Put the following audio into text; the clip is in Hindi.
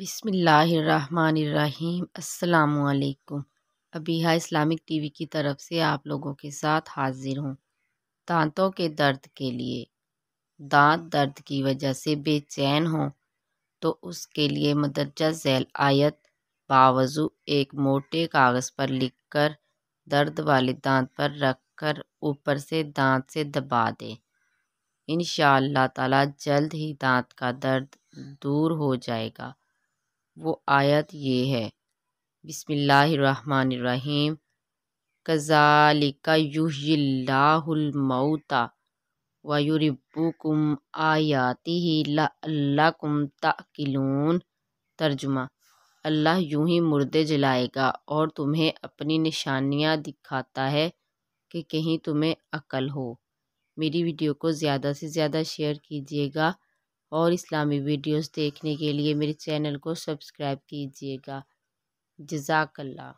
बिसमीम् अल्लाम अबीहा इस्लामिक टीवी की तरफ से आप लोगों के साथ हाजिर हूँ दांतों के दर्द के लिए दांत दर्द की वजह से बेचैन हो तो उसके लिए मदरजा जैल आयत बावजू एक मोटे कागज़ पर लिखकर दर्द वाले दांत पर रखकर ऊपर से दांत से दबा दें इन ताला जल्द ही दांत का दर्द दूर हो जाएगा वो आयत ये है बिसमीम कज़ालिका युहिल्लाहुलमौता वायुरबुकुम आयाति लाकुम ताकिलून तर्जुमा अल्लाह यूं ही मुर्दे जलाएगा और तुम्हें अपनी निशानियाँ दिखाता है कि कहीं तुम्हें अकल हो मेरी वीडियो को ज़्यादा से ज़्यादा शेयर कीजिएगा और इस्लामी वीडियोस देखने के लिए मेरे चैनल को सब्सक्राइब कीजिएगा जज़ाकल्ला